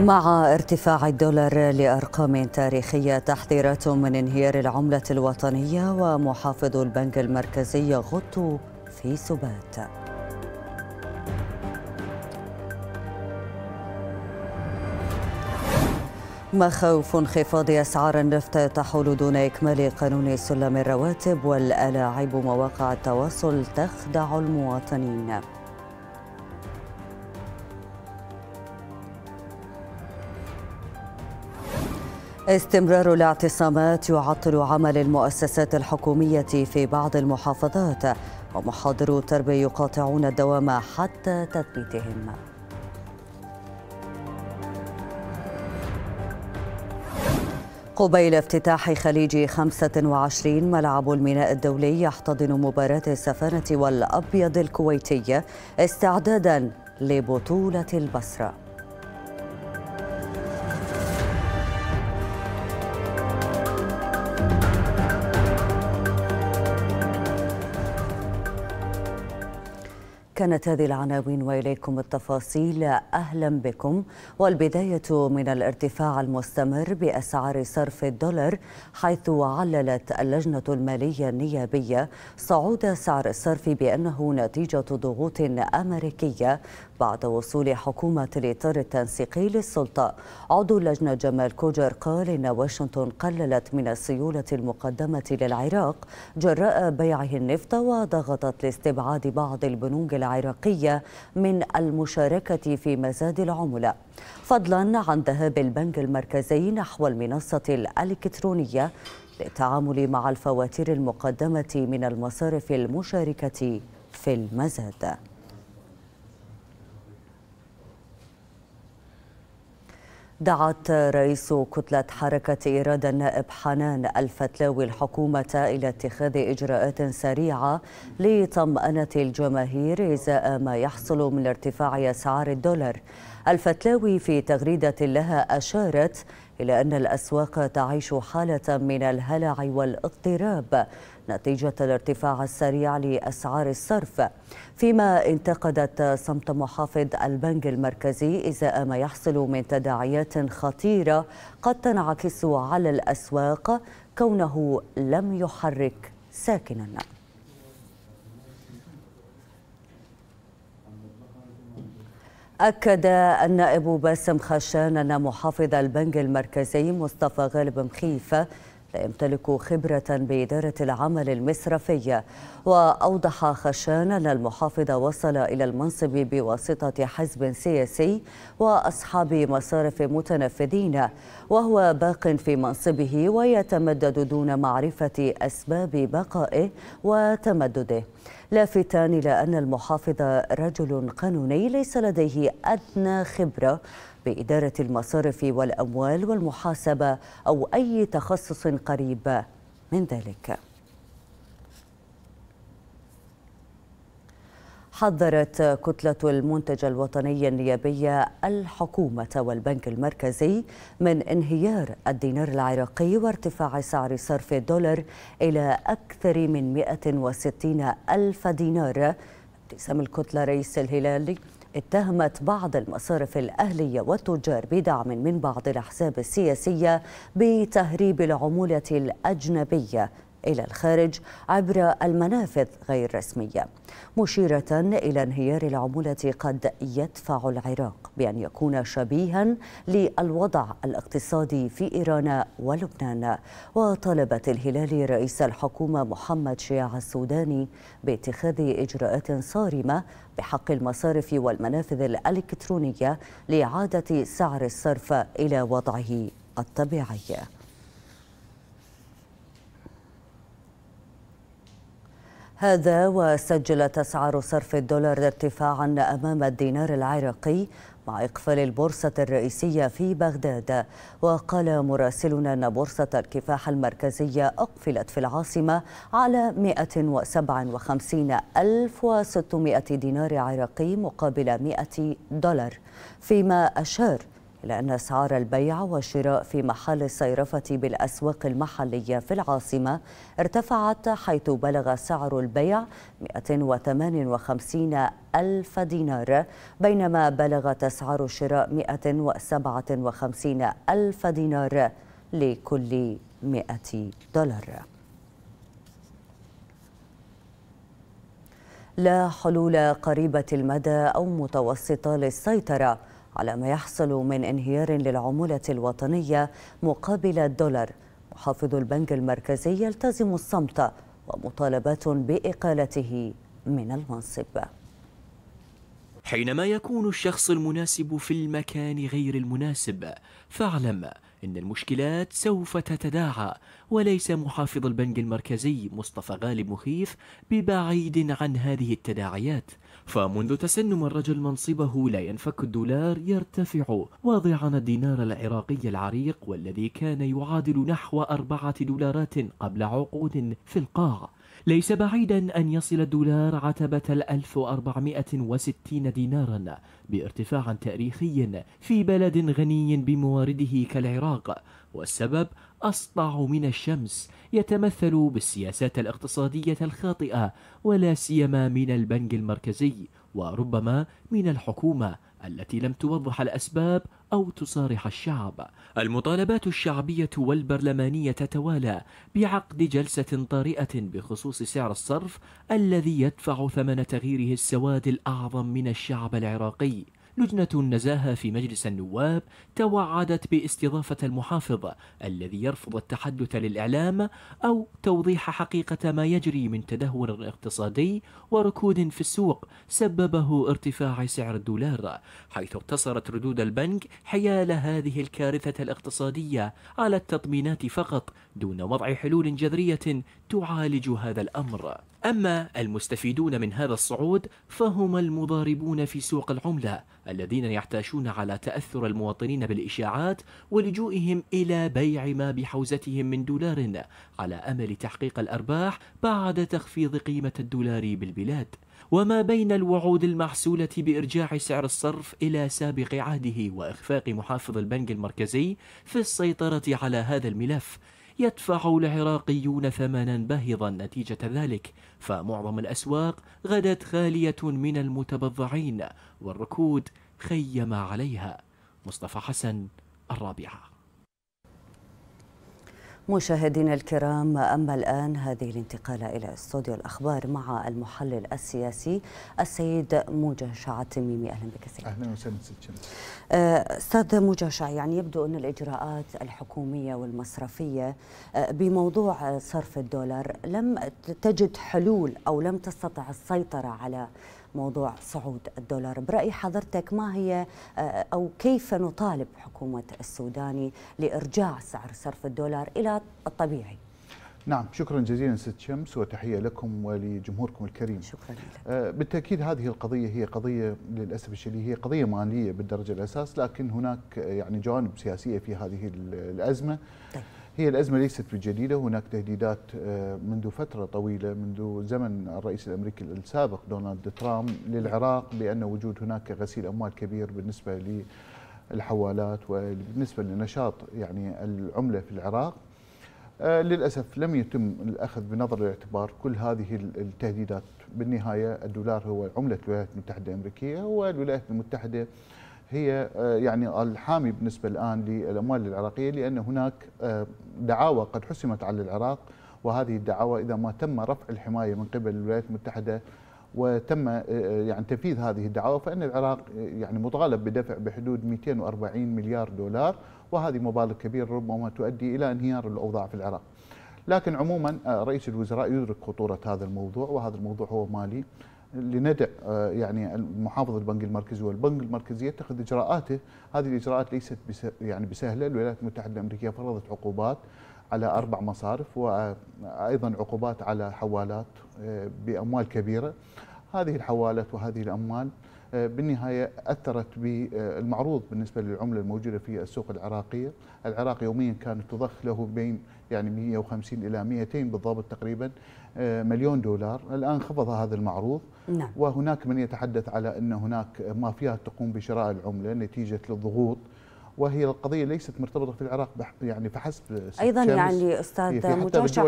مع ارتفاع الدولار لأرقام تاريخية تحذيرات من انهيار العملة الوطنية ومحافظ البنك المركزي يغط في سبات مخاوف انخفاض أسعار النفط تحول دون إكمال قانون سلم الرواتب والألاعيب مواقع التواصل تخدع المواطنين استمرار الاعتصامات يعطل عمل المؤسسات الحكومية في بعض المحافظات ومحاضرو التربية يقاطعون الدوام حتى تثبيتهم قبيل افتتاح خليج 25 ملعب الميناء الدولي يحتضن مباراة السفانة والأبيض الكويتية استعدادا لبطولة البصره كانت هذه العناوين واليكم التفاصيل اهلا بكم والبدايه من الارتفاع المستمر باسعار صرف الدولار حيث عللت اللجنه الماليه النيابيه صعود سعر الصرف بانه نتيجه ضغوط امريكيه بعد وصول حكومة الإطار التنسيقي للسلطة عضو اللجنة جمال كوجر قال إن واشنطن قللت من السيولة المقدمة للعراق جراء بيعه النفط وضغطت لاستبعاد بعض البنوك العراقية من المشاركة في مزاد العملة فضلا عن ذهاب البنك المركزي نحو المنصة الإلكترونية للتعامل مع الفواتير المقدمة من المصارف المشاركة في المزاد دعت رئيس كتلة حركة إيراد النائب حنان الفتلاوي الحكومة إلى اتخاذ إجراءات سريعة لطمأنة الجماهير إزاء ما يحصل من ارتفاع أسعار الدولار الفتلاوي في تغريدة لها أشارت إلى أن الأسواق تعيش حالة من الهلع والاضطراب نتيجة الارتفاع السريع لأسعار الصرف فيما انتقدت صمت محافظ البنك المركزي إزاء ما يحصل من تداعيات خطيرة قد تنعكس على الأسواق كونه لم يحرك ساكنا أكد النائب باسم خشان أن محافظ البنك المركزي مصطفى غالب مخيف لا يمتلك خبرة بإدارة العمل المصرفي وأوضح خشان أن المحافظ وصل إلى المنصب بواسطة حزب سياسي وأصحاب مصارف متنفذين وهو باق في منصبه ويتمدد دون معرفة أسباب بقائه وتمدده لافتا إلى أن المحافظ رجل قانوني ليس لديه أدنى خبرة بإدارة المصارف والأموال والمحاسبة أو أي تخصص قريب من ذلك حذرت كتلة المنتج الوطني النيابية الحكومة والبنك المركزي من انهيار الدينار العراقي وارتفاع سعر صرف الدولار إلى أكثر من 160 ألف دينار ابتسام الكتلة رئيس الهلال اتهمت بعض المصارف الأهلية والتجار بدعم من بعض الأحزاب السياسية بتهريب العمولة الأجنبية إلى الخارج عبر المنافذ غير رسمية مشيرة إلى انهيار العمولة قد يدفع العراق بأن يكون شبيها للوضع الاقتصادي في إيران ولبنان وطلبت الهلال رئيس الحكومة محمد شياع السوداني باتخاذ إجراءات صارمة بحق المصارف والمنافذ الإلكترونية لإعادة سعر الصرف إلى وضعه الطبيعي هذا وسجلت أسعار صرف الدولار ارتفاعا أمام الدينار العراقي مع إقفال البورصة الرئيسية في بغداد وقال مراسلنا أن بورصة الكفاح المركزية أقفلت في العاصمة على 157600 دينار عراقي مقابل 100 دولار فيما أشار إلا أن أسعار البيع والشراء في محل الصيرفة بالأسواق المحلية في العاصمة ارتفعت حيث بلغ سعر البيع 158 ألف دينار بينما بلغت أسعار الشراء 157 ألف دينار لكل 100 دولار لا حلول قريبة المدى أو متوسطة للسيطرة على ما يحصل من انهيار للعمولة الوطنية مقابل الدولار محافظ البنك المركزي يلتزم الصمت ومطالبات بإقالته من المنصب حينما يكون الشخص المناسب في المكان غير المناسب فاعلم إن المشكلات سوف تتداعى وليس محافظ البنك المركزي مصطفى غالب مخيف ببعيد عن هذه التداعيات فمنذ تسنم الرجل منصبه لا ينفك الدولار يرتفع واضعا الدينار العراقي العريق والذي كان يعادل نحو أربعة دولارات قبل عقود في القاع ليس بعيدا أن يصل الدولار عتبة 1460 دينارا بارتفاع تاريخي في بلد غني بموارده كالعراق والسبب أسطع من الشمس يتمثل بالسياسات الاقتصادية الخاطئة ولا سيما من البنك المركزي وربما من الحكومة التي لم توضح الأسباب أو تصارح الشعب المطالبات الشعبية والبرلمانية تتوالى بعقد جلسة طارئة بخصوص سعر الصرف الذي يدفع ثمن تغييره السواد الأعظم من الشعب العراقي لجنة النزاهة في مجلس النواب توعدت باستضافة المحافظ الذي يرفض التحدث للإعلام أو توضيح حقيقة ما يجري من تدهور اقتصادي وركود في السوق سببه ارتفاع سعر الدولار حيث اقتصرت ردود البنك حيال هذه الكارثة الاقتصادية على التطمينات فقط دون وضع حلول جذرية تعالج هذا الأمر أما المستفيدون من هذا الصعود فهم المضاربون في سوق العملة الذين يحتاجون على تأثر المواطنين بالإشاعات ولجوئهم إلى بيع ما بحوزتهم من دولار على أمل تحقيق الأرباح بعد تخفيض قيمة الدولار بالبلاد وما بين الوعود المحسولة بإرجاع سعر الصرف إلى سابق عهده وإخفاق محافظ البنك المركزي في السيطرة على هذا الملف يدفع العراقيون ثمنا باهظا نتيجة ذلك فمعظم الأسواق غدت خالية من المتبضعين والركود خيم عليها مصطفى حسن الرابعه مشاهدينا الكرام أما الآن هذه الانتقالة إلى استوديو الأخبار مع المحلل السياسي السيد موجه شعة تميمي أهلا بك سيدي أهلا وسهلا سيد آه، أستاذ موجه يعني يبدو أن الإجراءات الحكومية والمصرفية آه، بموضوع صرف الدولار لم تجد حلول أو لم تستطع السيطرة على موضوع صعود الدولار برأي حضرتك ما هي آه، أو كيف نطالب حكومة السوداني لإرجاع سعر صرف الدولار إلى الطبيعي نعم شكرا جزيلا ست شمس وتحية لكم ولجمهوركم الكريم شكرا لك. آه، بالتأكيد هذه القضية هي قضية للأسف الشديد هي قضية مالية بالدرجة الأساس لكن هناك يعني جوانب سياسية في هذه الأزمة طيب. هي الأزمة ليست بجديدة هناك تهديدات آه، منذ فترة طويلة منذ زمن الرئيس الأمريكي السابق دونالد ترامب للعراق بأن وجود هناك غسيل أموال كبير بالنسبة للحوالات وبالنسبة لنشاط يعني العملة في العراق آه، للأسف لم يتم الأخذ بنظر الاعتبار كل هذه التهديدات بالنهاية الدولار هو عملة الولايات المتحدة الأمريكية والولايات المتحدة هي آه، يعني الحامي بالنسبة الآن للأموال العراقية لأن هناك آه، دعاوى قد حسمت على العراق وهذه الدعاوى إذا ما تم رفع الحماية من قبل الولايات المتحدة وتم آه، يعني تنفيذ هذه الدعاوى فان العراق يعني مطالب بدفع بحدود 240 مليار دولار وهذه مبالغ كبيره ربما تؤدي الى انهيار الاوضاع في العراق. لكن عموما رئيس الوزراء يدرك خطوره هذا الموضوع وهذا الموضوع هو مالي لندع آه، يعني المحافظ البنك المركزي والبنك المركزي يتخذ اجراءاته هذه الاجراءات ليست يعني بسهله الولايات المتحده الامريكيه فرضت عقوبات على اربع مصارف وايضا عقوبات على حوالات آه، باموال كبيره هذه الحوالات وهذه الاموال آه، بالنهايه اثرت بالمعروض بالنسبه للعمله الموجوده في السوق العراقيه، العراق يوميا كانت تضخ له بين يعني 150 الى 200 بالضبط تقريبا آه، مليون دولار الان خفض هذا المعروض نعم. وهناك من يتحدث على ان هناك مافيات تقوم بشراء العمله نتيجه للضغوط وهي القضيه ليست مرتبطه في العراق يعني فحسب ايضا يعني استاذ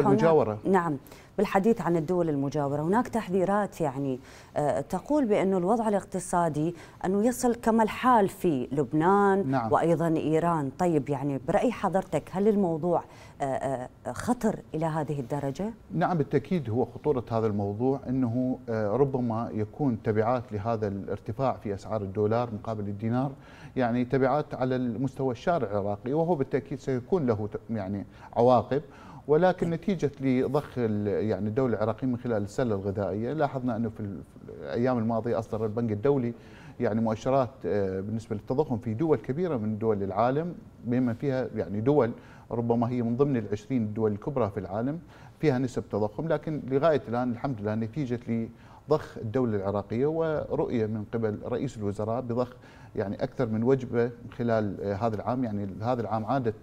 مجاشع نعم بالحديث عن الدول المجاورة هناك تحذيرات يعني آه، تقول بأن الوضع الاقتصادي أنه يصل كما الحال في لبنان نعم. وأيضا إيران طيب يعني برأي حضرتك هل الموضوع آه، آه، خطر إلى هذه الدرجة؟ نعم بالتأكيد هو خطورة هذا الموضوع أنه ربما يكون تبعات لهذا الارتفاع في أسعار الدولار مقابل الدينار يعني تبعات على المستوى الشارع العراقي وهو بالتأكيد سيكون له يعني عواقب ولكن نتيجه لضخ يعني الدوله العراقيه من خلال السله الغذائيه لاحظنا انه في الايام الماضيه اصدر البنك الدولي يعني مؤشرات آه، بالنسبه للتضخم في دول كبيره من دول العالم بما فيها يعني دول ربما هي من ضمن ال 20 الدول الكبرى في العالم فيها نسب تضخم لكن لغايه الان الحمد لله نتيجه لضخ الدوله العراقيه ورؤيه من قبل رئيس الوزراء بضخ يعني اكثر من وجبه خلال آه، هذا العام يعني هذا العام عادت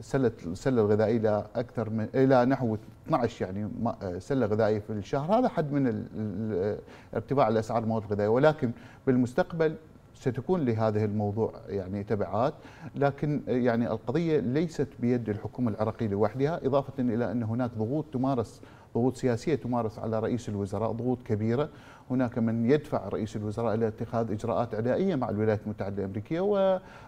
سله السله الغذائيه الى اكثر من الى نحو 12 يعني سله غذائيه في الشهر هذا حد من ارتفاع الاسعار المواد الغذائيه ولكن بالمستقبل ستكون لهذه الموضوع يعني تبعات لكن يعني القضيه ليست بيد الحكومه العراقيه لوحدها اضافه الى ان هناك ضغوط تمارس ضغوط سياسيه تمارس على رئيس الوزراء ضغوط كبيره هناك من يدفع رئيس الوزراء إلى اتخاذ إجراءات عدائية مع الولايات المتحدة الأمريكية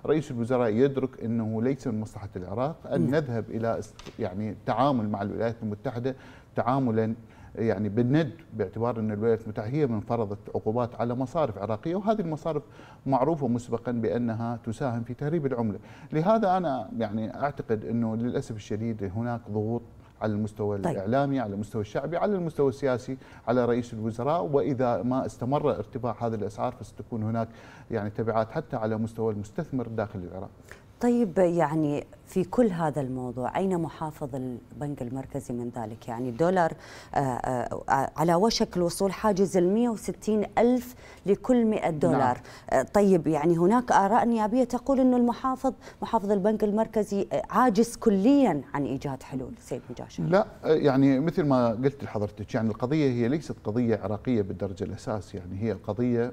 ورئيس الوزراء يدرك أنه ليس من مصلحة العراق أن نذهب إلى يعني تعامل مع الولايات المتحدة تعاملا يعني بالند باعتبار ان الولايات المتحده هي من فرضت عقوبات على مصارف عراقيه وهذه المصارف معروفه مسبقا بانها تساهم في تهريب العمله، لهذا انا يعني اعتقد انه للاسف الشديد هناك ضغوط على المستوى طيب. الإعلامي على المستوى الشعبي على المستوى السياسي على رئيس الوزراء وإذا ما استمر ارتفاع هذه الأسعار فستكون هناك يعني تبعات حتى على مستوى المستثمر داخل العراق طيب يعني في كل هذا الموضوع أين محافظ البنك المركزي من ذلك يعني الدولار آه، آه، آه، على وشك الوصول حاجز ال 160 ألف لكل 100 دولار نعم. طيب يعني هناك آراء نيابية تقول أنه المحافظ محافظ البنك المركزي عاجز كليا عن إيجاد حلول سيد مجاشر لا يعني مثل ما قلت لحضرتك يعني القضية هي ليست قضية عراقية بالدرجة الأساس يعني هي قضية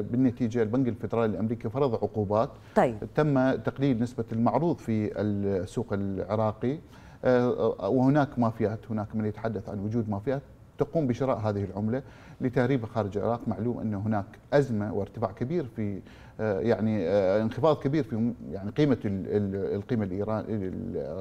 بالنتيجة البنك الفدرالي الأمريكي فرض عقوبات طيب تم تقليل نسبة المعروض في السوق العراقي آه، وهناك مافيات هناك من يتحدث عن وجود مافيات تقوم بشراء هذه العملة لتهريبها خارج العراق معلوم أن هناك أزمة وارتفاع كبير في آه، يعني آه، انخفاض كبير في يعني قيمة القيمة الإيران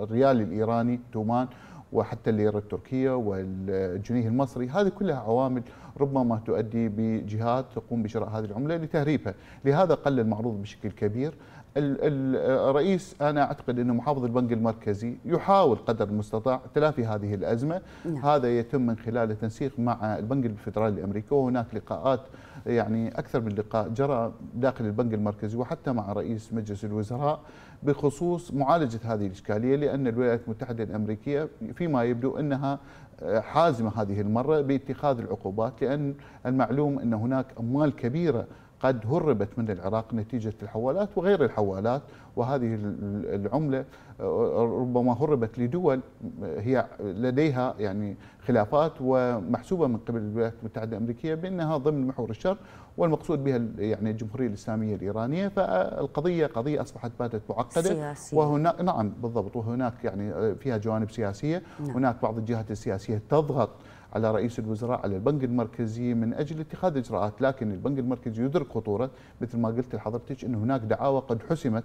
الريال الإيراني تومان وحتى الليرة التركية والجنيه المصري هذه كلها عوامل ربما تؤدي بجهات تقوم بشراء هذه العملة لتهريبها لهذا قل المعروض بشكل كبير الرئيس انا اعتقد انه محافظ البنك المركزي يحاول قدر المستطاع تلافي هذه الازمه، نعم. هذا يتم من خلال التنسيق مع البنك الفدرالي الامريكي وهناك لقاءات يعني اكثر من لقاء جرى داخل البنك المركزي وحتى مع رئيس مجلس الوزراء بخصوص معالجه هذه الاشكاليه لان الولايات المتحده الامريكيه فيما يبدو انها حازمه هذه المره باتخاذ العقوبات لان المعلوم ان هناك اموال كبيره قد هربت من العراق نتيجة الحوالات وغير الحوالات وهذه العملة آه، ربما هربت لدول آه، هي لديها يعني خلافات ومحسوبة من قبل الولايات المتحدة الأمريكية بأنها ضمن محور الشر والمقصود بها يعني الجمهورية الإسلامية الإيرانية فالقضية قضية أصبحت باتت معقدة سياسية. وهناك نعم بالضبط وهناك يعني آه، فيها جوانب سياسية نعم. هناك بعض الجهات السياسية تضغط على رئيس الوزراء على البنك المركزي من اجل اتخاذ اجراءات لكن البنك المركزي يدرك خطوره مثل ما قلت لحضرتك ان هناك دعاوى قد حسمت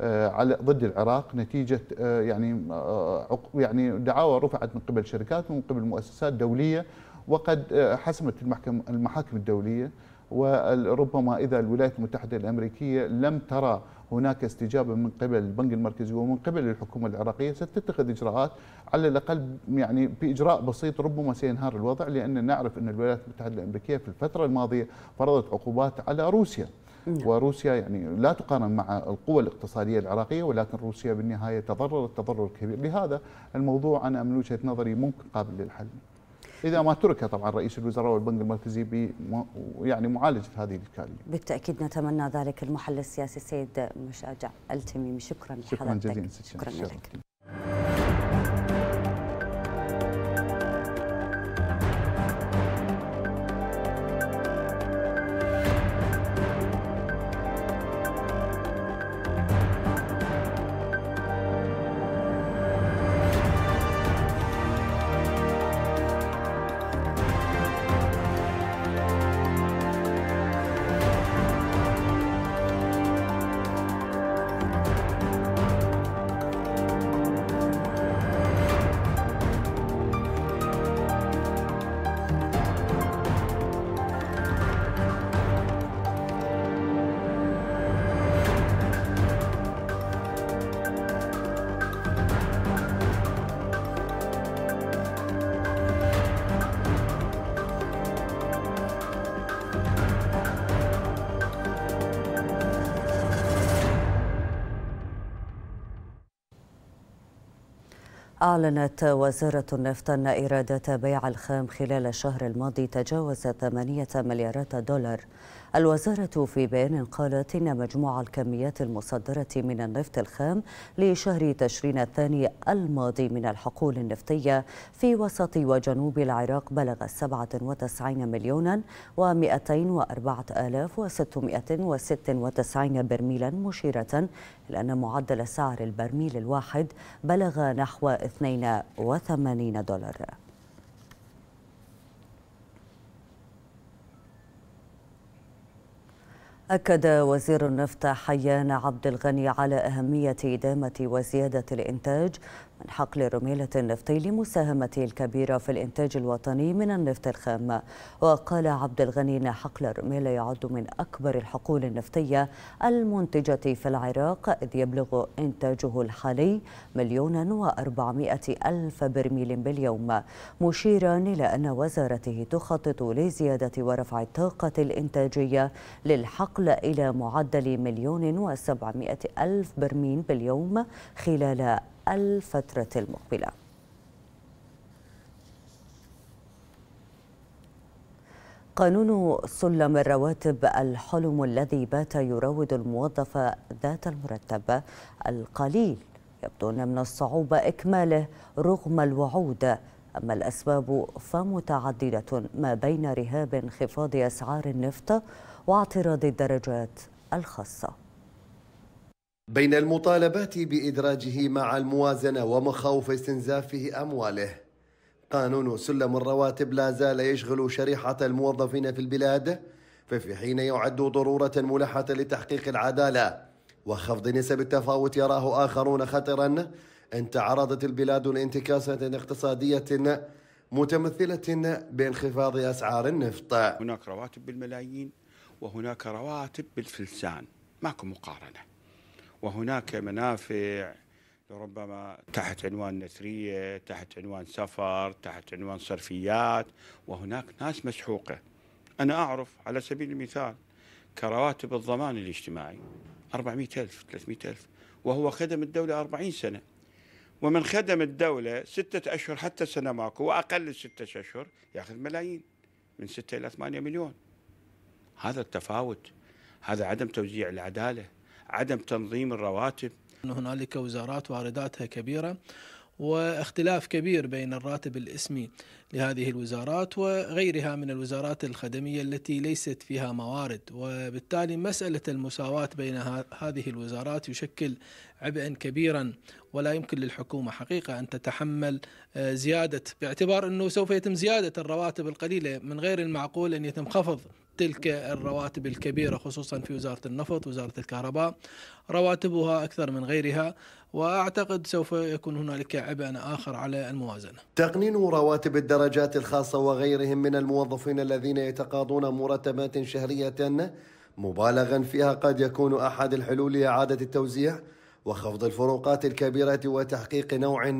آه، على ضد العراق نتيجه آه، يعني آه، يعني دعاوى رفعت من قبل شركات ومن قبل مؤسسات دوليه وقد حسمت المحكم المحاكم الدوليه وربما اذا الولايات المتحده الامريكيه لم ترى هناك استجابه من قبل البنك المركزي ومن قبل الحكومه العراقيه ستتخذ اجراءات على الاقل يعني باجراء بسيط ربما سينهار الوضع لان نعرف ان الولايات المتحده الامريكيه في الفتره الماضيه فرضت عقوبات على روسيا نعم. وروسيا يعني لا تقارن مع القوى الاقتصاديه العراقيه ولكن روسيا بالنهايه تضررت تضرر كبير لهذا الموضوع انا من وجهه نظري ممكن قابل للحل اذا ما ترك طبعا رئيس الوزراء والبنك المركزي يعني معالجه هذه الاشكاليه. بالتاكيد نتمنى ذلك المحلل السياسي السيد مشاجع التميمي شكرا, شكرا لحضرتك شكرا جزيلا شكرا لك. أعلنت وزارة النفط أن إيرادات بيع الخام خلال الشهر الماضي تجاوزت 8 مليارات دولار الوزارة في بيان قالت إن مجموع الكميات المصدرة من النفط الخام لشهر تشرين الثاني الماضي من الحقول النفطية في وسط وجنوب العراق بلغ 97 مليونا و204 آلاف و696 برميلا مشيرة إلى أن معدل سعر البرميل الواحد بلغ نحو 82 دولار أكد وزير النفط حيان عبد الغني على أهمية إدامة وزيادة الإنتاج من حقل رميلة النفطي لمساهمته الكبيرة في الإنتاج الوطني من النفط الخام وقال عبد الغني أن حقل رميلة يعد من أكبر الحقول النفطية المنتجة في العراق إذ يبلغ إنتاجه الحالي مليون وأربعمائة ألف برميل باليوم مشيرا إلى أن وزارته تخطط لزيادة ورفع الطاقة الإنتاجية للحقل إلى معدل مليون وسبعمائة ألف برميل باليوم خلال الفترة المقبلة قانون سلم الرواتب الحلم الذي بات يراود الموظف ذات المرتب القليل يبدو أن من الصعوبة إكماله رغم الوعود أما الأسباب فمتعددة ما بين رهاب انخفاض أسعار النفط واعتراض الدرجات الخاصه بين المطالبات بإدراجه مع الموازنة ومخاوف استنزافه أمواله قانون سلم الرواتب لا زال يشغل شريحة الموظفين في البلاد ففي حين يعد ضرورة ملحة لتحقيق العدالة وخفض نسب التفاوت يراه آخرون خطرا إن تعرضت البلاد لانتكاسة اقتصادية متمثلة بانخفاض أسعار النفط هناك رواتب بالملايين وهناك رواتب بالفلسان ماكو مقارنة وهناك منافع لربما تحت عنوان نثرية تحت عنوان سفر تحت عنوان صرفيات وهناك ناس مسحوقة أنا أعرف على سبيل المثال كرواتب الضمان الاجتماعي 400 ألف 300 ألف وهو خدم الدولة 40 سنة ومن خدم الدولة ستة أشهر حتى سنة ماكو وأقل ستة أشهر يأخذ ملايين من ستة إلى ثمانية مليون هذا التفاوت هذا عدم توزيع العدالة عدم تنظيم الرواتب هنالك وزارات وارداتها كبيرة واختلاف كبير بين الراتب الاسمي لهذه الوزارات وغيرها من الوزارات الخدميه التي ليست فيها موارد وبالتالي مساله المساواه بين هذه الوزارات يشكل عبئا كبيرا ولا يمكن للحكومه حقيقه ان تتحمل آه، زياده باعتبار انه سوف يتم زياده الرواتب القليله من غير المعقول ان يتم خفض تلك الرواتب الكبيرة خصوصا في وزارة النفط وزارة الكهرباء رواتبها أكثر من غيرها وأعتقد سوف يكون هنالك عبء آخر على الموازنة تقنين رواتب الدرجات الخاصة وغيرهم من الموظفين الذين يتقاضون مرتبات شهرية مبالغا فيها قد يكون أحد الحلول لإعادة التوزيع وخفض الفروقات الكبيرة وتحقيق نوع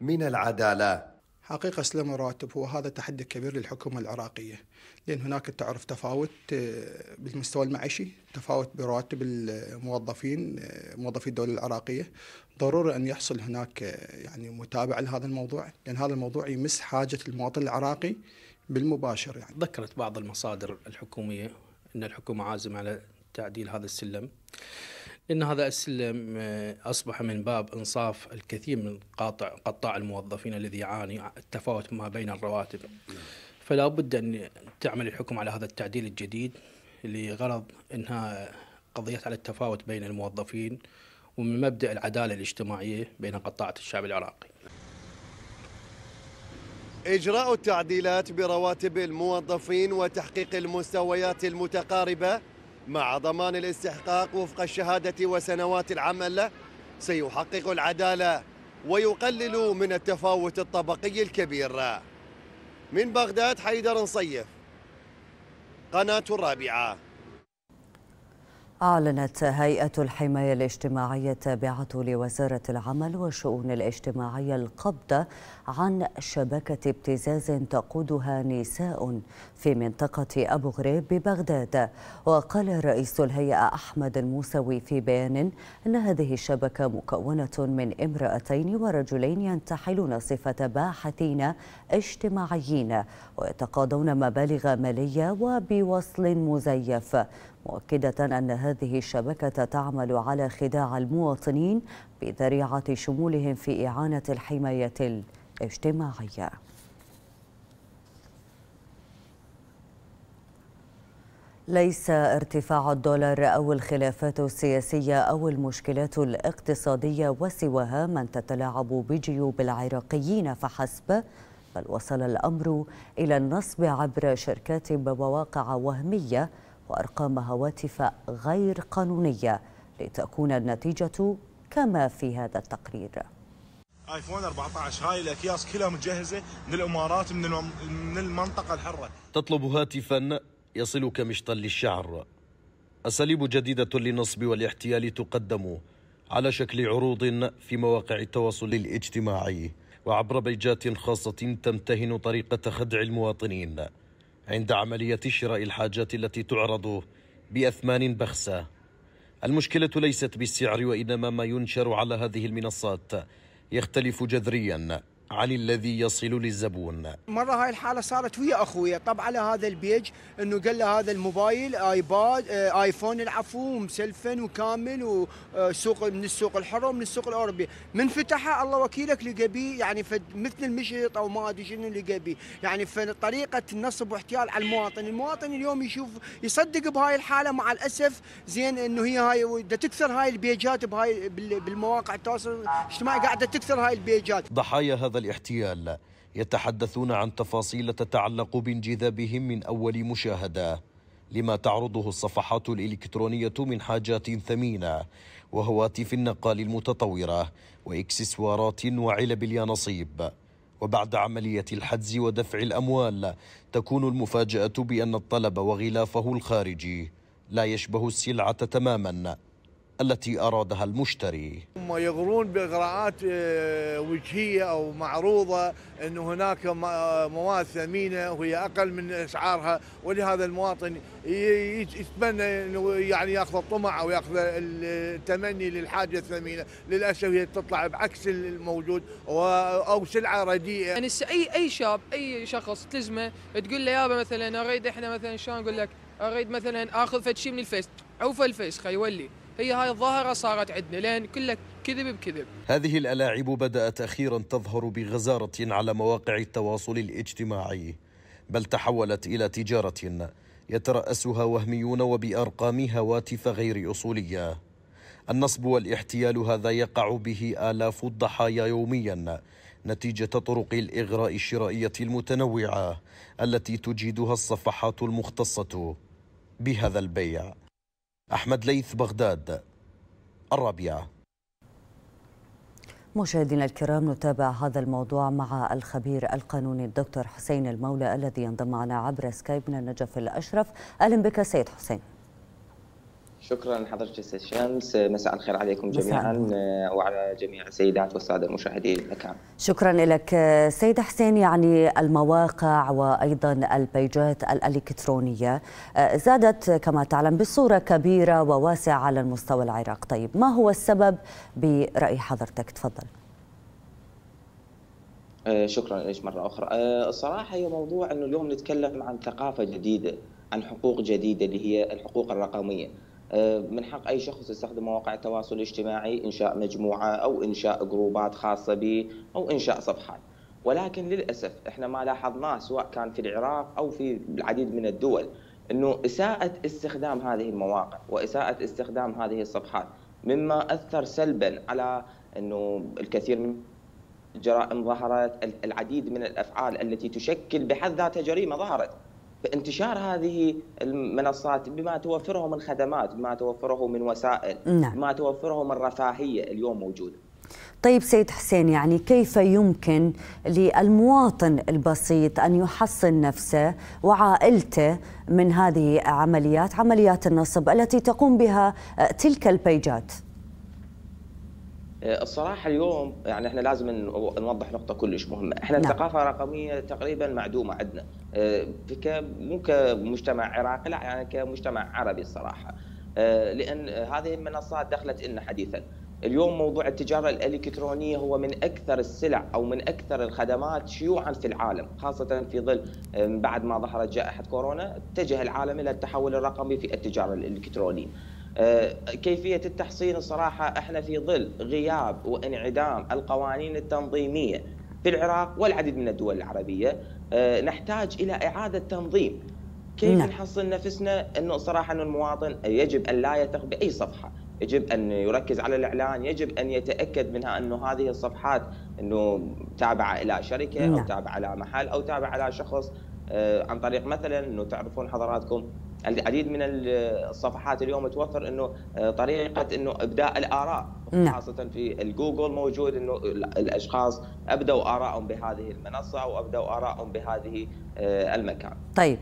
من العداله حقيقة سلم الرواتب هو هذا تحدي كبير للحكومة العراقية لأن هناك تعرف تفاوت آه، بالمستوى المعيشي تفاوت برواتب الموظفين آه، موظفي الدولة العراقية ضروري أن يحصل هناك آه، يعني متابعة لهذا الموضوع لأن هذا الموضوع يمس حاجة المواطن العراقي بالمباشر يعني ذكرت بعض المصادر الحكومية أن الحكومة عازمة على تعديل هذا السلم ان هذا السلم آه، أصبح من باب إنصاف الكثير من قاطع قطاع الموظفين الذي يعاني التفاوت ما بين الرواتب فلا بد أن تعمل الحكم على هذا التعديل الجديد لغرض إنهاء قضية على التفاوت بين الموظفين ومن مبدأ العدالة الاجتماعية بين قطاعات الشعب العراقي إجراء التعديلات برواتب الموظفين وتحقيق المستويات المتقاربة مع ضمان الاستحقاق وفق الشهادة وسنوات العمل سيحقق العدالة ويقلل من التفاوت الطبقي الكبير من بغداد حيدر صيف قناة الرابعة أعلنت هيئة الحماية الاجتماعية التابعة لوزارة العمل والشؤون الاجتماعية القبض عن شبكة ابتزاز تقودها نساء في منطقة أبو غريب ببغداد وقال رئيس الهيئة أحمد الموسوي في بيان أن هذه الشبكة مكونة من امرأتين ورجلين ينتحلون صفة باحثين اجتماعيين ويتقاضون مبالغ مالية وبوصل مزيف مؤكدة أن هذه الشبكة تعمل على خداع المواطنين بذريعة شمولهم في إعانة الحماية الاجتماعية ليس ارتفاع الدولار أو الخلافات السياسية أو المشكلات الاقتصادية وسواها من تتلاعب بجيوب العراقيين فحسب بل وصل الأمر إلى النصب عبر شركات بمواقع وهمية وأرقام هواتف غير قانونية لتكون النتيجة كما في هذا التقرير ايفون 14 هاي الاكياس كلها متجهزه من الامارات من من المنطقه الحره تطلب هاتفا يصلك مشطا للشعر اساليب جديده للنصب والاحتيال تقدم على شكل عروض في مواقع التواصل الاجتماعي وعبر بيجات خاصة تمتهن طريقة خدع المواطنين عند عملية شراء الحاجات التي تعرض بأثمان بخسة المشكلة ليست بالسعر وإنما ما ينشر على هذه المنصات يختلف جذرياً علي الذي يصل للزبون مرة هاي الحالة صارت ويا أخويا طب على هذا البيج أنه قال له هذا الموبايل آيباد آه، آيفون العفو مسلفن وكامل وسوق آه، من السوق الحر ومن السوق الأوروبي من فتحه الله وكيلك لقى يعني مثل المشط أو ما أدري شنو لقى بيه يعني فطريقة النصب واحتيال على المواطن المواطن اليوم يشوف يصدق بهاي الحالة مع الأسف زين أنه هي هاي تكثر هاي البيجات بهاي بالمواقع التواصل الاجتماعي قاعدة تكثر هاي البيجات ضحايا هذا الاحتيال يتحدثون عن تفاصيل تتعلق بانجذابهم من أول مشاهدة لما تعرضه الصفحات الإلكترونية من حاجات ثمينة وهواتف النقال المتطورة وإكسسوارات وعلب اليانصيب وبعد عملية الحجز ودفع الأموال تكون المفاجأة بأن الطلب وغلافه الخارجي لا يشبه السلعة تماماً التي أرادها المشتري هم يغرون بإغراءات آه، وجهية أو معروضة أن هناك آه، مواد ثمينة وهي أقل من أسعارها ولهذا المواطن يتمنى أنه يعني يأخذ الطمع أو يأخذ التمني للحاجة الثمينة للأسف هي تطلع بعكس الموجود أو سلعة رديئة يعني أي أي شاب أي شخص تلزمه تقول له يابا مثلا أريد إحنا مثلا شلون أقول لك أريد مثلا آخذ فد شيء من الفيس عوف الفيس خي ولي هي هاي الظاهرة صارت عندنا لأن كله كذب بكذب هذه الألاعب بدأت أخيرا تظهر بغزارة على مواقع التواصل الاجتماعي بل تحولت إلى تجارة يترأسها وهميون وبأرقام هواتف غير أصولية النصب والاحتيال هذا يقع به آلاف الضحايا يوميا نتيجة طرق الإغراء الشرائية المتنوعة التي تجيدها الصفحات المختصة بهذا البيع أحمد ليث بغداد الرابعة مشاهدينا الكرام نتابع هذا الموضوع مع الخبير القانوني الدكتور حسين المولى الذي ينضم معنا عبر سكايب من النجف الأشرف أهلا بك سيد حسين شكرا حضرتك استاذ شمس مساء الخير عليكم جميعا وعلى جميع السيدات والساده المشاهدين الكرام شكرا لك سيد حسين يعني المواقع وايضا البيجات الالكترونيه آه، زادت كما تعلم بصوره كبيره وواسعه على المستوى العراق طيب ما هو السبب براي حضرتك تفضل آه، شكرا ليش مره اخرى آه، الصراحه هي موضوع انه اليوم نتكلم عن ثقافه جديده عن حقوق جديده اللي هي الحقوق الرقميه آه، من حق اي شخص يستخدم مواقع التواصل الاجتماعي انشاء مجموعه او انشاء جروبات خاصه به او انشاء صفحات ولكن للاسف احنا ما لاحظناه سواء كان في العراق او في العديد من الدول انه اساءه استخدام هذه المواقع واساءه استخدام هذه الصفحات مما اثر سلبا على انه الكثير من الجرائم ظهرت العديد من الافعال التي تشكل بحد ذاتها جريمه ظهرت بانتشار هذه المنصات بما توفره من خدمات بما توفره من وسائل نعم. بما توفره من رفاهية اليوم موجودة طيب سيد حسين يعني كيف يمكن للمواطن البسيط أن يحصن نفسه وعائلته من هذه عمليات عمليات النصب التي تقوم بها تلك البيجات؟ آه، الصراحه اليوم يعني احنا لازم نوضح نقطه كلش مهمه، احنا لا. نعم. الثقافه الرقميه تقريبا معدومه عندنا آه، مو كمجتمع عراقي لا يعني كمجتمع عربي الصراحه آه، لان هذه المنصات دخلت لنا حديثا اليوم موضوع التجاره الالكترونيه هو من اكثر السلع او من اكثر الخدمات شيوعا في العالم خاصه في ظل بعد ما ظهرت جائحه كورونا اتجه العالم الى التحول الرقمي في التجاره الالكترونيه آه، كيفية التحصين الصراحة احنا في ظل غياب وانعدام القوانين التنظيمية في العراق والعديد من الدول العربية آه، نحتاج إلى إعادة تنظيم كيف نعم. نحصن نفسنا أنه صراحة أنه المواطن يجب أن لا يثق بأي صفحة يجب أن يركز على الإعلان يجب أن يتأكد منها أنه هذه الصفحات أنه تابعة إلى شركة نعم. أو تابعة إلى محل أو تابعة إلى شخص آه، عن طريق مثلا انه تعرفون حضراتكم العديد من الصفحات اليوم توفر انه آه، طريقه انه ابداء الاراء نعم. خاصه في الجوجل موجود انه الاشخاص ابدوا ارائهم بهذه المنصه وابدوا ارائهم بهذه آه، المكان. طيب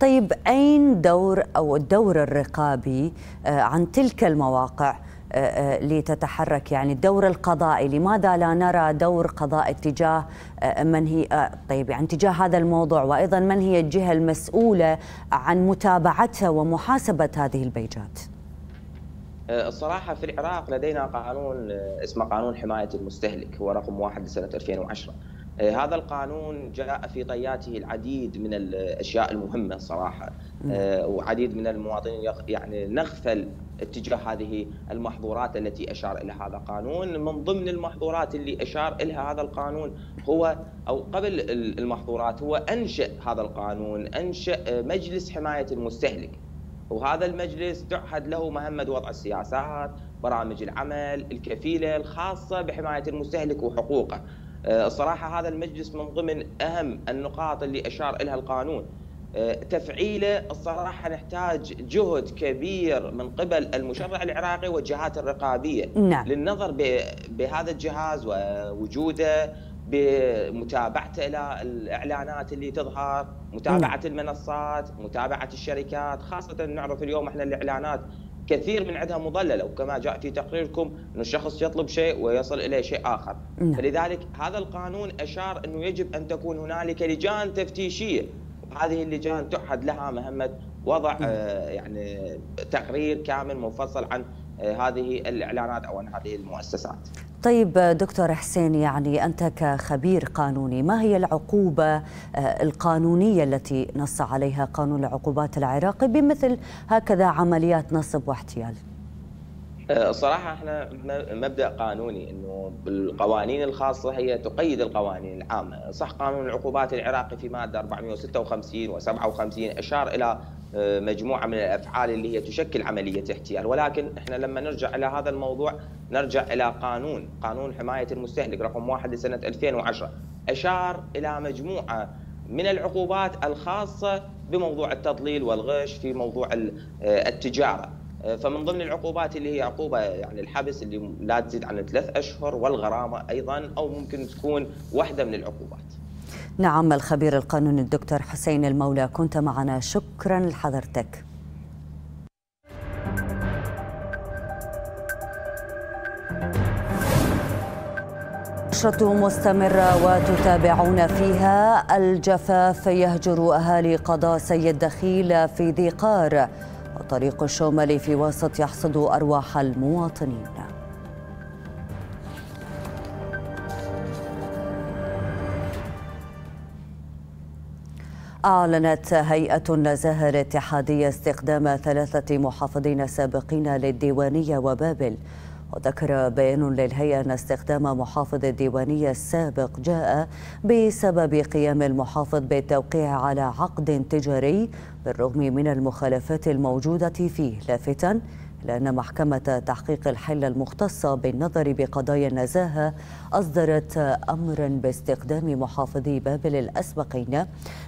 طيب اين دور او الدور الرقابي عن تلك المواقع؟ آه، آه، لتتحرك يعني الدور القضائي لماذا لا نرى دور قضائي تجاه آه، من هي طيب يعني تجاه هذا الموضوع وأيضا من هي الجهة المسؤولة عن متابعتها ومحاسبة هذه البيجات الصراحة في العراق لدينا قانون اسمه قانون حماية المستهلك هو رقم واحد لسنة 2010 إيه، هذا القانون جاء في طياته العديد من الاشياء المهمه صراحه إيه، وعديد من المواطنين يعني نغفل اتجاه هذه المحظورات التي اشار الى هذا القانون من ضمن المحظورات اللي اشار الها هذا القانون هو او قبل المحظورات هو انشا هذا القانون انشا إيه، مجلس حمايه المستهلك وهذا المجلس تعهد له مهمة وضع السياسات برامج العمل الكفيلة الخاصة بحماية المستهلك وحقوقه آه، الصراحه هذا المجلس من ضمن اهم النقاط اللي اشار لها القانون آه، تفعيله الصراحه نحتاج جهد كبير من قبل المشرع العراقي والجهات الرقابيه نعم. للنظر بهذا الجهاز ووجوده بمتابعته الى الاعلانات اللي تظهر، متابعه نعم. المنصات، متابعه الشركات، خاصه نعرف اليوم احنا الاعلانات كثير من عندها مضلله وكما جاء في تقريركم انه الشخص يطلب شيء ويصل اليه شيء اخر نعم. فلذلك هذا القانون اشار انه يجب ان تكون هنالك لجان تفتيشيه هذه اللجان تعهد لها مهمه وضع نعم. آه، يعني تقرير كامل مفصل عن آه، هذه الاعلانات او عن هذه المؤسسات. طيب دكتور حسين يعني أنت كخبير قانوني ما هي العقوبة آه، القانونية التي نص عليها قانون العقوبات العراقي بمثل هكذا عمليات نصب واحتيال؟ آه، الصراحة احنا مبدأ قانوني انه القوانين الخاصة هي تقيد القوانين العامة، صح قانون العقوبات العراقي في مادة 456 و57 اشار الى آه، مجموعه من الافعال اللي هي تشكل عمليه احتيال ولكن احنا لما نرجع الى هذا الموضوع نرجع الى قانون قانون حمايه المستهلك رقم واحد لسنه 2010 اشار الى مجموعه من العقوبات الخاصه بموضوع التضليل والغش في موضوع آه، التجاره آه، فمن ضمن العقوبات اللي هي عقوبه يعني الحبس اللي لا تزيد عن ثلاث اشهر والغرامه ايضا او ممكن تكون واحده من العقوبات نعم الخبير القانوني الدكتور حسين المولى كنت معنا شكرا لحضرتك نشرة مستمرة وتتابعون فيها الجفاف يهجر أهالي قضاء سيد دخيل في ذي قار وطريق الشومالي في وسط يحصد أرواح المواطنين أعلنت هيئة النزاهة الاتحادية استخدام ثلاثة محافظين سابقين للديوانية وبابل وذكر بيان للهيئة أن استخدام محافظ الديوانية السابق جاء بسبب قيام المحافظ بالتوقيع على عقد تجاري بالرغم من المخالفات الموجودة فيه لافتا لأن محكمة تحقيق الحل المختصة بالنظر بقضايا النزاهة أصدرت أمرا باستخدام محافظي بابل الأسبقين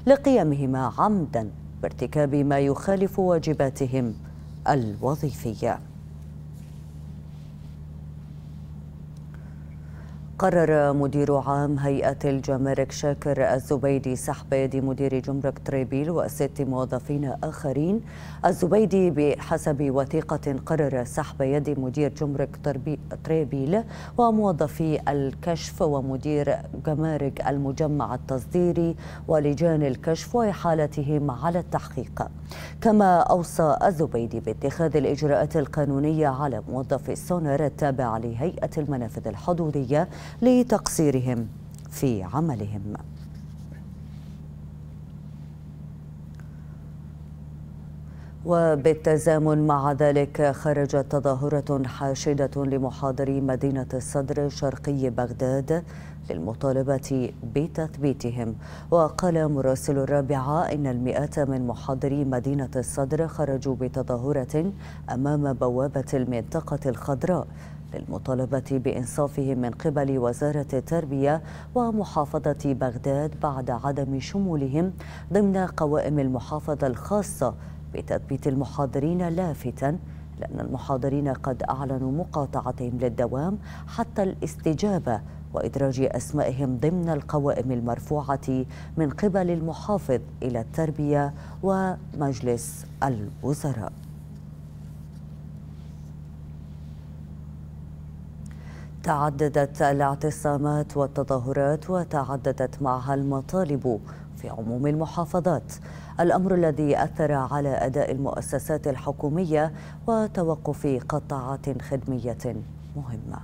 لقيامهما عمدا بارتكاب ما يخالف واجباتهم الوظيفيه قرر مدير عام هيئة الجمارك شاكر الزبيدي سحب يد مدير جمرك تريبيل وست موظفين آخرين الزبيدي بحسب وثيقة قرر سحب يد مدير جمرك تريبيل وموظفي الكشف ومدير جمارك المجمع التصديري ولجان الكشف وإحالتهم على التحقيق كما أوصى الزبيدي باتخاذ الإجراءات القانونية على موظفي السونار التابع لهيئة المنافذ الحدودية لتقصيرهم في عملهم وبالتزامن مع ذلك خرجت تظاهرة حاشدة لمحاضري مدينة الصدر شرقي بغداد للمطالبة بتثبيتهم وقال مراسل الرابعة إن المئات من محاضري مدينة الصدر خرجوا بتظاهرة أمام بوابة المنطقة الخضراء للمطالبة بإنصافهم من قبل وزارة التربية ومحافظة بغداد بعد عدم شمولهم ضمن قوائم المحافظة الخاصة بتثبيت المحاضرين لافتا لأن المحاضرين قد أعلنوا مقاطعتهم للدوام حتى الاستجابة وإدراج أسمائهم ضمن القوائم المرفوعة من قبل المحافظ إلى التربية ومجلس الوزراء تعددت الاعتصامات والتظاهرات وتعددت معها المطالب في عموم المحافظات الأمر الذي أثر على أداء المؤسسات الحكومية وتوقف قطاعات خدمية مهمة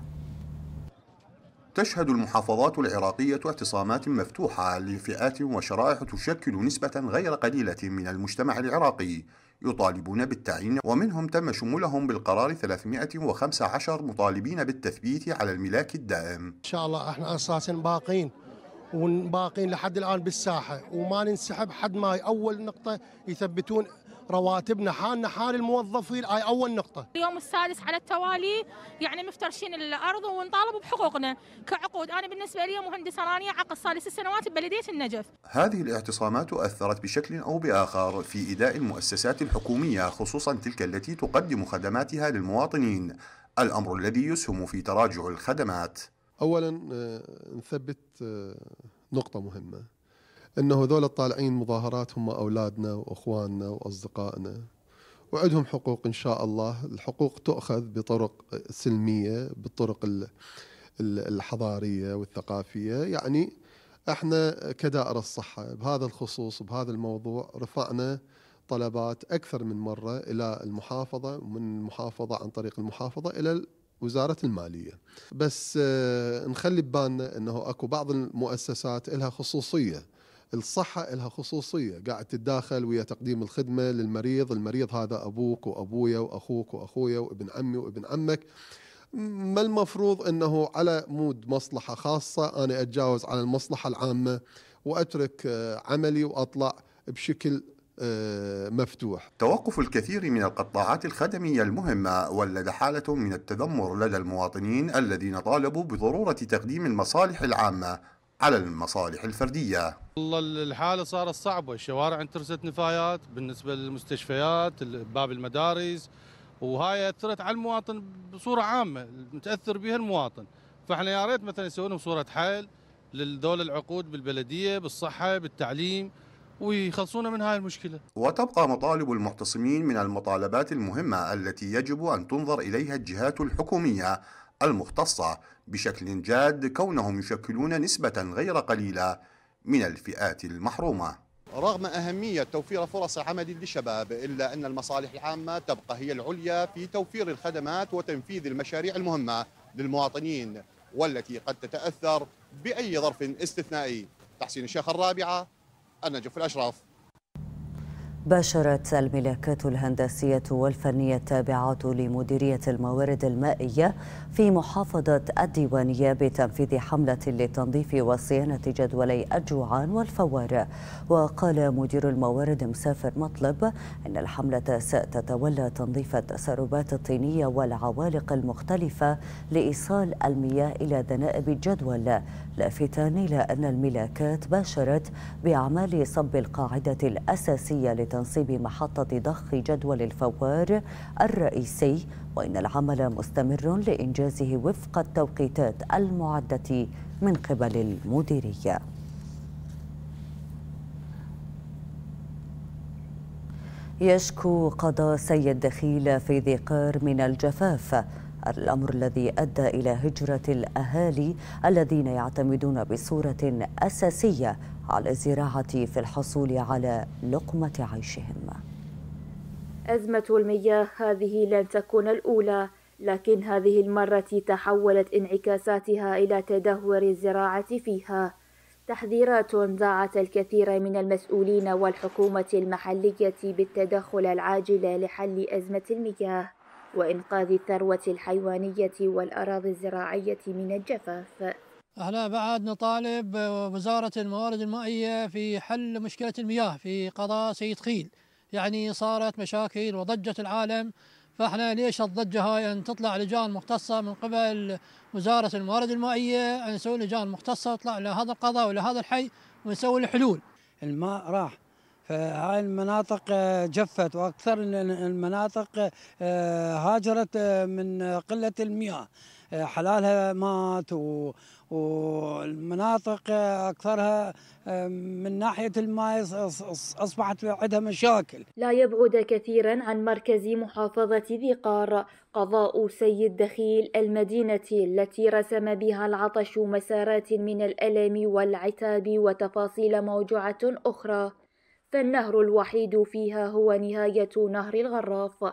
تشهد المحافظات العراقية اعتصامات مفتوحة لفئات وشرائح تشكل نسبة غير قليلة من المجتمع العراقي يطالبون بالتعيين ومنهم تم شمولهم بالقرار 315 مطالبين بالتثبيت على الملاك الدائم إن شاء الله احنا أساسا باقين وباقين لحد الآن بالساحة وما ننسحب حد ما أول نقطة يثبتون رواتبنا حالنا حال الموظفين هاي اول نقطه اليوم السادس على التوالي يعني مفترشين الارض ونطالب بحقوقنا كعقود انا بالنسبه لي مهندس رانيه عقد صار سنوات ببلديه النجف هذه الاعتصامات اثرت بشكل او باخر في اداء المؤسسات الحكوميه خصوصا تلك التي تقدم خدماتها للمواطنين الامر الذي يسهم في تراجع الخدمات اولا آه، نثبت آه، نقطه مهمه انه هذول الطالعين مظاهرات هم اولادنا واخواننا واصدقائنا وعندهم حقوق ان شاء الله الحقوق تؤخذ بطرق سلميه بالطرق الحضاريه والثقافيه يعني احنا كدائره الصحه بهذا الخصوص بهذا الموضوع رفعنا طلبات اكثر من مره الى المحافظه ومن المحافظه عن طريق المحافظه الى وزارة المالية بس آه، نخلي ببالنا أنه أكو بعض المؤسسات لها خصوصية الصحة لها خصوصية قاعد تتداخل ويا تقديم الخدمة للمريض المريض هذا أبوك وأبويا وأخوك وأخويا وابن عمي وابن عمك ما المفروض أنه على مود مصلحة خاصة أنا أتجاوز على المصلحة العامة وأترك آه، عملي وأطلع بشكل آه، مفتوح توقف الكثير من القطاعات الخدمية المهمة ولد حالة من التذمر لدى المواطنين الذين طالبوا بضرورة تقديم المصالح العامة على المصالح الفردية والله الحالة صارت صعبة الشوارع انترست نفايات بالنسبة للمستشفيات باب المدارس وهاي أثرت على المواطن بصورة عامة متأثر بها المواطن فاحنا يا ريت مثلا يسوون صورة حل للدول العقود بالبلدية بالصحة بالتعليم ويخلصونا من هاي المشكلة وتبقى مطالب المعتصمين من المطالبات المهمة التي يجب أن تنظر إليها الجهات الحكومية المختصة بشكل جاد كونهم يشكلون نسبة غير قليلة من الفئات المحرومة رغم أهمية توفير فرص عمل للشباب إلا أن المصالح العامة تبقى هي العليا في توفير الخدمات وتنفيذ المشاريع المهمة للمواطنين والتي قد تتأثر بأي ظرف استثنائي تحسين الشيخ الرابعة النجف الأشرف باشرت الملاكات الهندسية والفنية التابعة لمديرية الموارد المائية في محافظة الديوانية بتنفيذ حملة لتنظيف وصيانة جدولي الجوعان والفوار وقال مدير الموارد مسافر مطلب أن الحملة ستتولى تنظيف التسربات الطينية والعوالق المختلفة لإيصال المياه إلى ذنائب الجدول لافتا إلى أن الملاكات باشرت بأعمال صب القاعدة الأساسية لتنصيب محطة ضخ جدول الفوار الرئيسي وإن العمل مستمر لإنجازه وفق التوقيتات المعدة من قبل المديرية يشكو قضاء سيد دخيل في ذقار من الجفاف الأمر الذي أدى إلى هجرة الأهالي الذين يعتمدون بصورة أساسية على الزراعة في الحصول على لقمة عيشهم أزمة المياه هذه لن تكون الأولى لكن هذه المرة تحولت انعكاساتها إلى تدهور الزراعة فيها تحذيرات دعت الكثير من المسؤولين والحكومة المحلية بالتدخل العاجل لحل أزمة المياه وإنقاذ الثروة الحيوانية والأراضي الزراعية من الجفاف احنا بعد نطالب وزارة الموارد المائية في حل مشكلة المياه في قضاء سيد خيل يعني صارت مشاكل وضجة العالم فاحنا ليش الضجة هاي أن تطلع لجان مختصة من قبل وزارة الموارد المائية أن نسوي لجان مختصة تطلع لهذا القضاء ولهذا الحي ونسوي الحلول الماء راح فهاي المناطق جفت واكثر المناطق آه، هاجرت آه، من قله المياه آه، حلالها مات و والمناطق آه، اكثرها آه، من ناحيه الماء اصبحت عندها مشاكل. لا يبعد كثيرا عن مركز محافظه ذي قار قضاء سيد دخيل المدينه التي رسم بها العطش مسارات من الالم والعتاب وتفاصيل موجعه اخرى. فالنهر الوحيد فيها هو نهايه نهر الغراف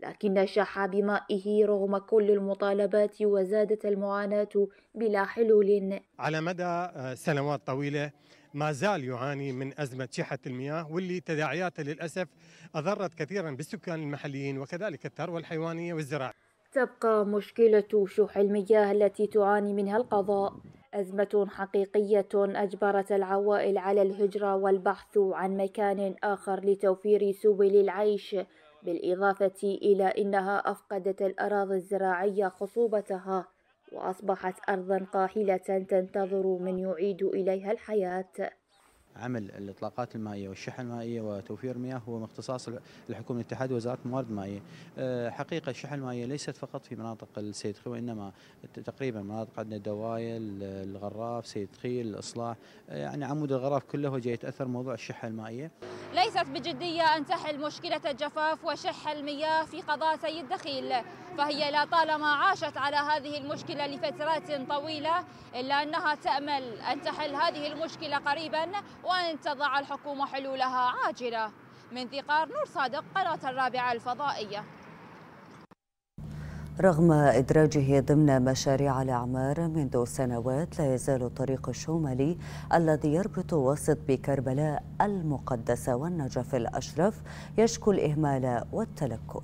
لكن نجح بمائه رغم كل المطالبات وزادت المعاناة بلا حلول على مدى آه، سنوات طويلة ما زال يعاني من أزمة شحة المياه واللي تداعياتها للأسف أضرت كثيرا بالسكان المحليين وكذلك الثروة الحيوانية والزراعة تبقى مشكلة شح المياه التي تعاني منها القضاء أزمة حقيقية أجبرت العوائل على الهجرة والبحث عن مكان آخر لتوفير سبل العيش بالإضافة إلى أنها أفقدت الأراضي الزراعية خصوبتها وأصبحت أرضا قاحلة تنتظر من يعيد إليها الحياة عمل الاطلاقات المائيه والشحن المائيه وتوفير المياه هو من اختصاص الحكومه الاتحاد وزاره الموارد المائيه. آه، حقيقه الشحن المائيه ليست فقط في مناطق السيد خيل وانما تقريبا مناطق عندنا دوايل، الغراف، سيد خيل الاصلاح، آه، يعني عمود الغراف كله جاي يتاثر موضوع الشحه المائيه. ليست بجديه ان تحل مشكله الجفاف وشح المياه في قضاء سيد دخيل، فهي لطالما عاشت على هذه المشكله لفترات طويله الا انها تامل ان تحل هذه المشكله قريبا وأن تضع الحكومة حلولها عاجلة من ذقار نور صادق قناة الرابعة الفضائية رغم إدراجه ضمن مشاريع الأعمار منذ سنوات لا يزال الطريق الشمالي الذي يربط وسط بكربلاء المقدسة والنجف الأشرف يشكو الإهمال والتلكؤ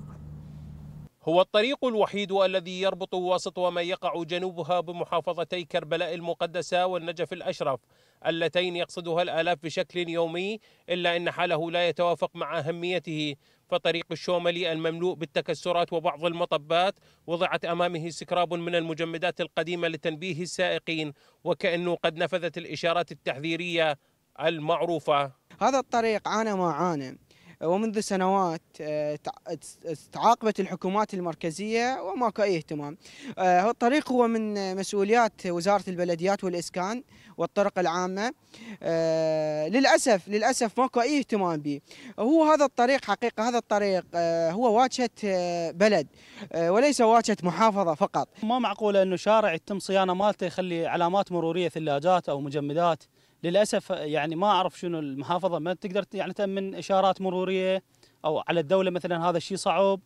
هو الطريق الوحيد الذي يربط وسط وما يقع جنوبها بمحافظتي كربلاء المقدسة والنجف الأشرف اللتين يقصدها الآلاف بشكل يومي إلا أن حاله لا يتوافق مع أهميته فطريق الشوملي المملوء بالتكسرات وبعض المطبات وضعت أمامه سكراب من المجمدات القديمة لتنبيه السائقين وكأنه قد نفذت الإشارات التحذيرية المعروفة هذا الطريق عانى ما عانى ومنذ سنوات آه، تعاقبت الحكومات المركزية وماكو أي اهتمام آه، الطريق هو من مسؤوليات وزارة البلديات والإسكان والطرق العامة آه، للأسف للأسف ماكو أي اهتمام به هو هذا الطريق حقيقة هذا الطريق هو واجهة بلد وليس واجهة محافظة فقط ما معقولة أنه شارع يتم صيانة مالته يخلي علامات مرورية ثلاجات أو مجمدات للاسف يعني ما اعرف شنو المحافظه ما تقدر يعني تامن اشارات مروريه او على الدوله مثلا هذا الشيء صعب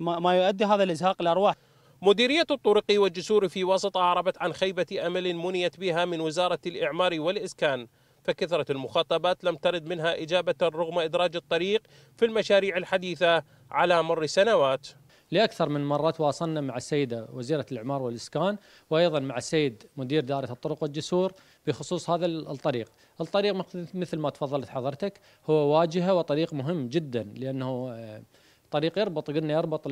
ما يؤدي هذا الازهاق الارواح مديرية الطرق والجسور في وسط أعربت عن خيبة أمل منيت بها من وزارة الإعمار والإسكان فكثرة المخاطبات لم ترد منها إجابة رغم إدراج الطريق في المشاريع الحديثة على مر سنوات لأكثر من مرة تواصلنا مع السيدة وزيرة الإعمار والإسكان وأيضا مع السيد مدير دائرة الطرق والجسور بخصوص هذا الطريق الطريق مثل ما تفضلت حضرتك هو واجهة وطريق مهم جدا لأنه آه، طريق يربط قلنا يربط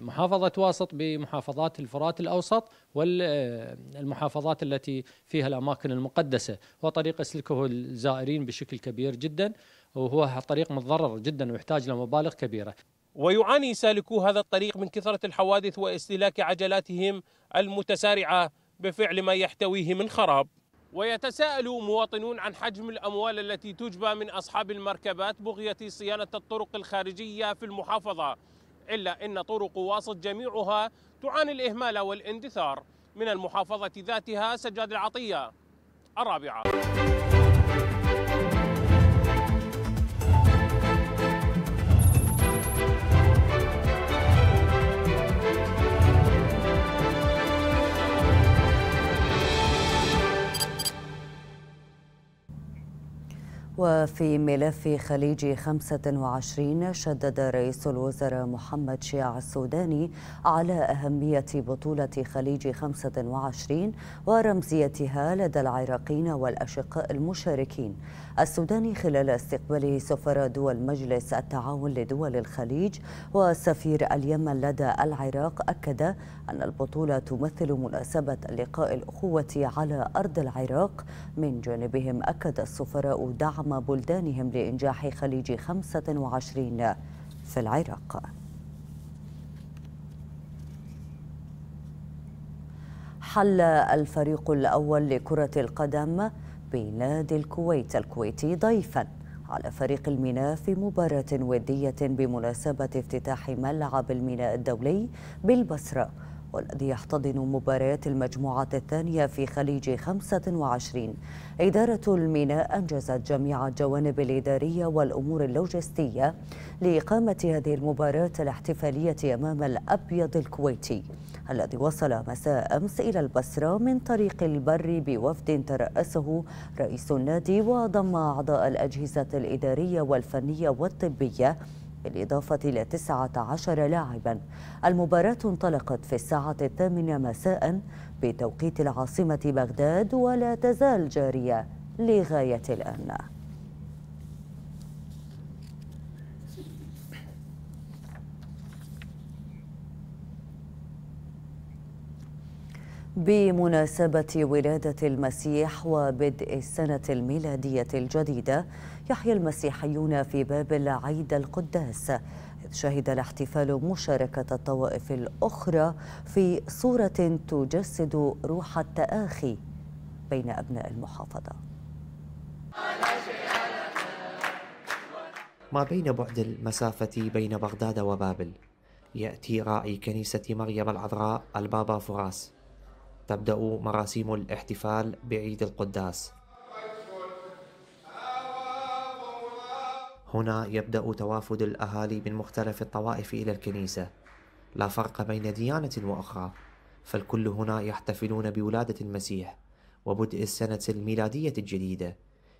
محافظة واسط بمحافظات الفرات الأوسط والمحافظات آه، التي فيها الأماكن المقدسة وطريق يسلكه الزائرين بشكل كبير جدا وهو طريق متضرر جدا ويحتاج لمبالغ كبيرة ويعاني سالكو هذا الطريق من كثرة الحوادث واستهلاك عجلاتهم المتسارعة بفعل ما يحتويه من خراب ويتساءل مواطنون عن حجم الأموال التي تجبى من أصحاب المركبات بغية صيانة الطرق الخارجية في المحافظة إلا أن طرق واسط جميعها تعاني الإهمال والاندثار من المحافظة ذاتها سجاد العطية الرابعة وفي ملف خليج 25 شدد رئيس الوزراء محمد شيع السوداني على أهمية بطولة خليج 25 ورمزيتها لدى العراقيين والأشقاء المشاركين السوداني خلال استقباله سفراء دول مجلس التعاون لدول الخليج وسفير اليمن لدى العراق أكد أن البطولة تمثل مناسبة لقاء الأخوة على أرض العراق من جانبهم أكد السفراء دعم دعم بلدانهم لإنجاح خليج 25 في العراق حل الفريق الأول لكرة القدم بنادي الكويت الكويتي ضيفاً على فريق الميناء في مباراة ودية بمناسبة افتتاح ملعب الميناء الدولي بالبصرة والذي يحتضن مباريات المجموعة الثانية في خليج 25 إدارة الميناء أنجزت جميع الجوانب الإدارية والأمور اللوجستية لإقامة هذه المباريات الاحتفالية أمام الأبيض الكويتي الذي وصل مساء أمس إلى البصرة من طريق البر بوفد ترأسه رئيس النادي وضم أعضاء الأجهزة الإدارية والفنية والطبية بالإضافة إلى 19 لاعبا المباراة انطلقت في الساعة الثامنة مساء بتوقيت العاصمة بغداد ولا تزال جارية لغاية الآن بمناسبة ولادة المسيح وبدء السنة الميلادية الجديدة يحيى المسيحيون في بابل عيد القداس إذ شهد الاحتفال مشاركة الطوائف الأخرى في صورة تجسد روح التآخي بين أبناء المحافظة ما بين بعد المسافة بين بغداد وبابل يأتي راعي كنيسة مريم العذراء البابا فراس تبدأ مراسيم الاحتفال بعيد القداس هنا يبدأ توافد الأهالي من مختلف الطوائف إلى الكنيسة لا فرق بين ديانة وأخرى فالكل هنا يحتفلون بولادة المسيح وبدء السنة الميلادية الجديدة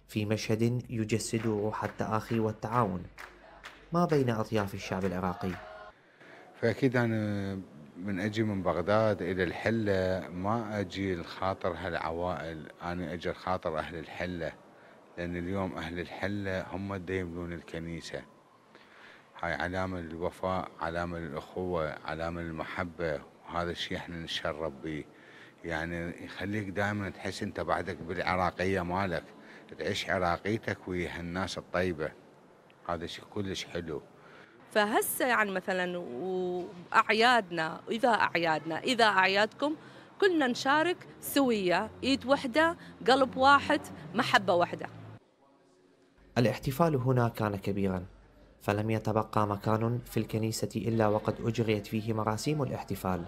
في مشهد يجسد روح التآخي والتعاون ما بين أطياف الشعب العراقي فأكيد أنا من أجي من بغداد إلى الحلة ما أجي لخاطر هالعوائل أنا أجي لخاطر أهل الحلة لأن اليوم أهل الحلة هم اللي الكنيسة هاي علامة الوفاء علامة الأخوة علامة المحبة وهذا الشيء احنا نتشرب به يعني يخليك دائما تحس انت بعدك بالعراقية مالك تعيش عراقيتك ويا هالناس الطيبة هذا شيء كلش حلو فهسه يعني مثلا واعيادنا واذا اعيادنا اذا اعيادكم كلنا نشارك سوية ايد واحدة قلب واحد محبة واحدة الاحتفال هنا كان كبيرا فلم يتبقى مكان في الكنيسة إلا وقد أجريت فيه مراسيم الاحتفال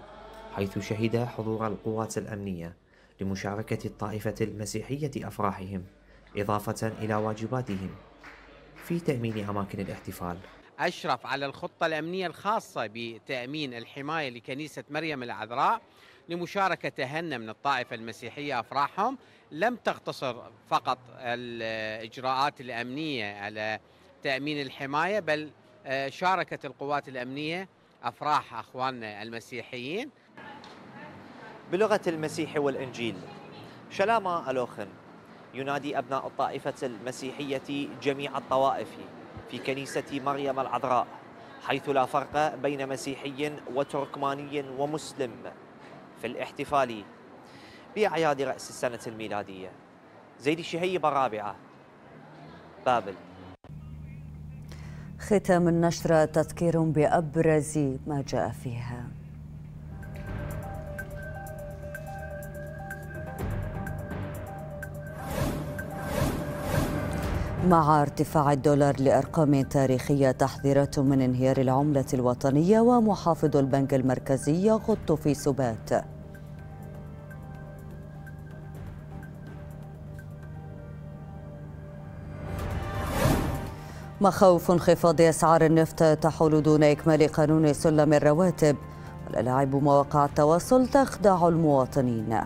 حيث شهد حضور القوات الأمنية لمشاركة الطائفة المسيحية أفراحهم إضافة إلى واجباتهم في تأمين أماكن الاحتفال أشرف على الخطة الأمنية الخاصة بتأمين الحماية لكنيسة مريم العذراء لمشاركة أهلنا من الطائفة المسيحية أفراحهم لم تقتصر فقط الإجراءات الأمنية على تأمين الحماية بل آه، شاركت القوات الأمنية أفراح أخواننا المسيحيين بلغة المسيح والإنجيل شلاما ألوخن ينادي أبناء الطائفة المسيحية جميع الطوائف في كنيسة مريم العذراء حيث لا فرق بين مسيحي وتركماني ومسلم في الاحتفال بأعياد رأس السنة الميلادية زيد الشهيبة رابعة بابل ختام النشرة تذكير بأبرز ما جاء فيها مع ارتفاع الدولار لأرقام تاريخية تحذيرات من انهيار العملة الوطنية ومحافظ البنك المركزي يغط في سبات مخاوف انخفاض أسعار النفط تحول دون إكمال قانون سلم الرواتب والألاعب مواقع التواصل تخدع المواطنين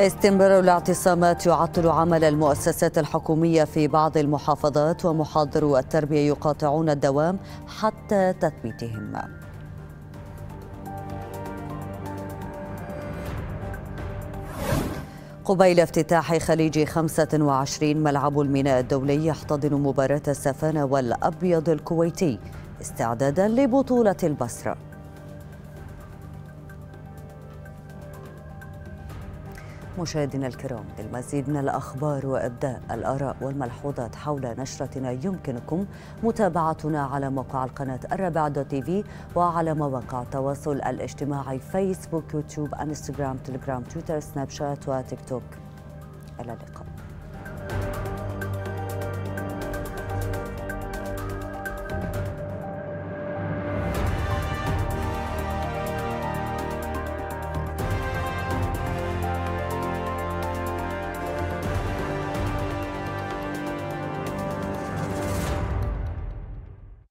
استمرار الاعتصامات يعطل عمل المؤسسات الحكومية في بعض المحافظات ومحاضرو التربية يقاطعون الدوام حتى تثبيتهم قبيل افتتاح خليج 25 ملعب الميناء الدولي يحتضن مباراة السفانة والأبيض الكويتي استعدادا لبطولة البصره مشاهدينا الكرام للمزيد من الأخبار وإبداء الآراء والملحوظات حول نشرتنا يمكنكم متابعتنا على موقع القناة الرابعة دوت تي في وعلى مواقع التواصل الاجتماعي فيسبوك يوتيوب انستغرام تليجرام تويتر سناب شات وتيك توك إلى اللقاء